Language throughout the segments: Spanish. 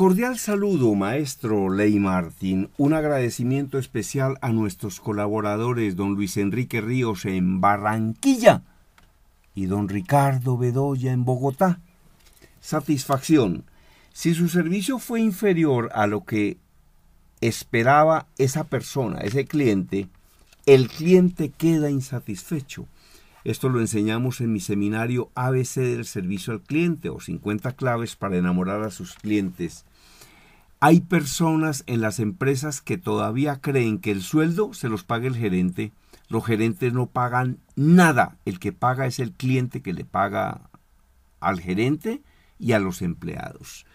Cordial saludo, maestro Ley Martín. Un agradecimiento especial a nuestros colaboradores, don Luis Enrique Ríos en Barranquilla y don Ricardo Bedoya en Bogotá. Satisfacción. Si su servicio fue inferior a lo que esperaba esa persona, ese cliente, el cliente queda insatisfecho. Esto lo enseñamos en mi seminario ABC del servicio al cliente o 50 claves para enamorar a sus clientes. Hay personas en las empresas que todavía creen que el sueldo se los paga el gerente. Los gerentes no pagan nada. El que paga es el cliente que le paga al gerente y a los empleados.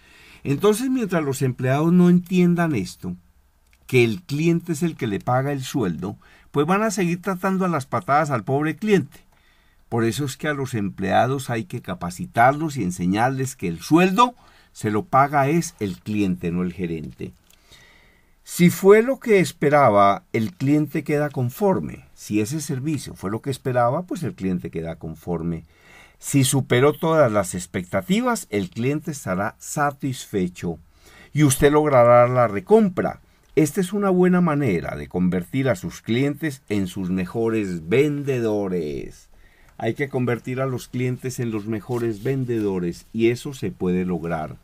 Entonces, mientras los empleados no entiendan esto, que el cliente es el que le paga el sueldo, pues van a seguir tratando a las patadas al pobre cliente. Por eso es que a los empleados hay que capacitarlos y enseñarles que el sueldo se lo paga es el cliente, no el gerente. Si fue lo que esperaba, el cliente queda conforme. Si ese servicio fue lo que esperaba, pues el cliente queda conforme. Si superó todas las expectativas, el cliente estará satisfecho y usted logrará la recompra. Esta es una buena manera de convertir a sus clientes en sus mejores vendedores. Hay que convertir a los clientes en los mejores vendedores y eso se puede lograr.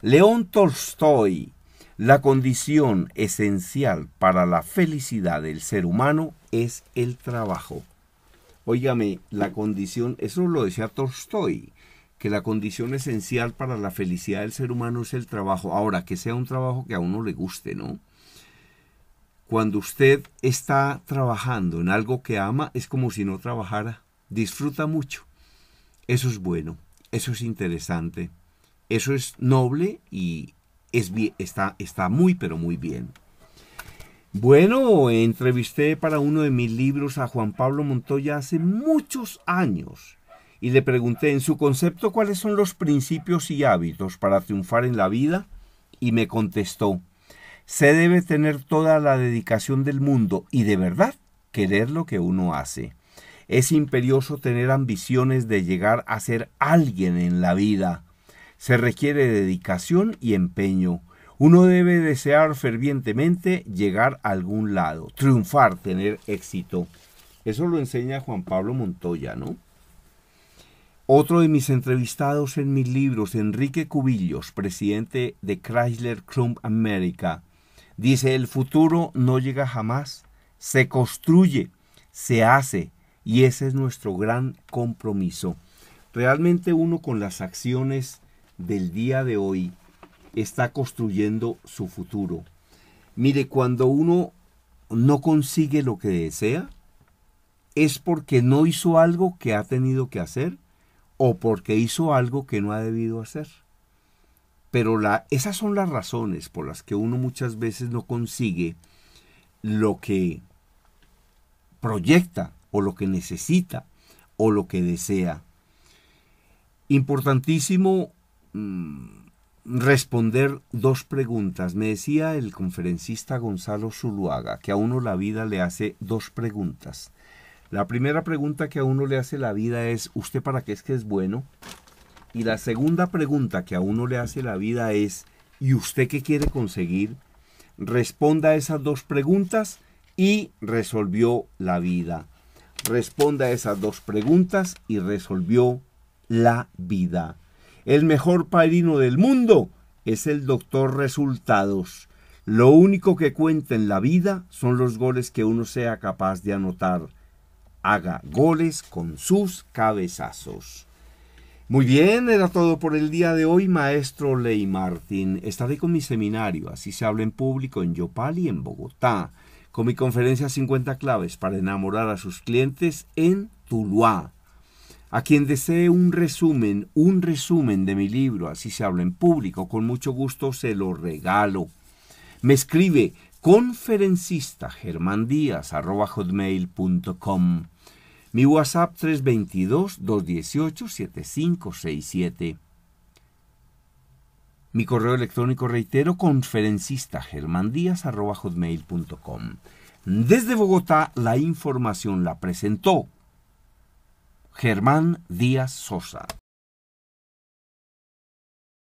León Tolstoy, la condición esencial para la felicidad del ser humano es el trabajo. Óigame, la condición, eso lo decía Tolstoy, que la condición esencial para la felicidad del ser humano es el trabajo. Ahora, que sea un trabajo que a uno le guste, ¿no? Cuando usted está trabajando en algo que ama, es como si no trabajara disfruta mucho. Eso es bueno, eso es interesante, eso es noble y es bien, está, está muy, pero muy bien. Bueno, entrevisté para uno de mis libros a Juan Pablo Montoya hace muchos años y le pregunté en su concepto cuáles son los principios y hábitos para triunfar en la vida y me contestó, se debe tener toda la dedicación del mundo y de verdad querer lo que uno hace. Es imperioso tener ambiciones de llegar a ser alguien en la vida. Se requiere dedicación y empeño. Uno debe desear fervientemente llegar a algún lado, triunfar, tener éxito. Eso lo enseña Juan Pablo Montoya, ¿no? Otro de mis entrevistados en mis libros, Enrique Cubillos, presidente de Chrysler Club America, dice, el futuro no llega jamás, se construye, se hace, y ese es nuestro gran compromiso. Realmente uno con las acciones del día de hoy está construyendo su futuro. Mire, cuando uno no consigue lo que desea, es porque no hizo algo que ha tenido que hacer o porque hizo algo que no ha debido hacer. Pero esas son las razones por las que uno muchas veces no consigue lo que proyecta o lo que necesita o lo que desea. Importantísimo mm, responder dos preguntas. Me decía el conferencista Gonzalo Zuluaga que a uno la vida le hace dos preguntas. La primera pregunta que a uno le hace la vida es, ¿usted para qué es que es bueno? Y la segunda pregunta que a uno le hace la vida es, ¿y usted qué quiere conseguir? Responda a esas dos preguntas y resolvió la vida responde a esas dos preguntas y resolvió la vida. El mejor padrino del mundo es el doctor resultados. Lo único que cuenta en la vida son los goles que uno sea capaz de anotar. Haga goles con sus cabezazos. Muy bien, era todo por el día de hoy, maestro Ley Martín. Estaré con mi seminario, así se habla en público en Yopal y en Bogotá con mi conferencia 50 claves para enamorar a sus clientes en Tuluá. A quien desee un resumen, un resumen de mi libro, así se habla en público, con mucho gusto se lo regalo. Me escribe conferencista hotmail.com Mi WhatsApp 322 218 7567. Mi correo electrónico, reitero, conferencista germandías.com. Desde Bogotá, la información la presentó Germán Díaz Sosa.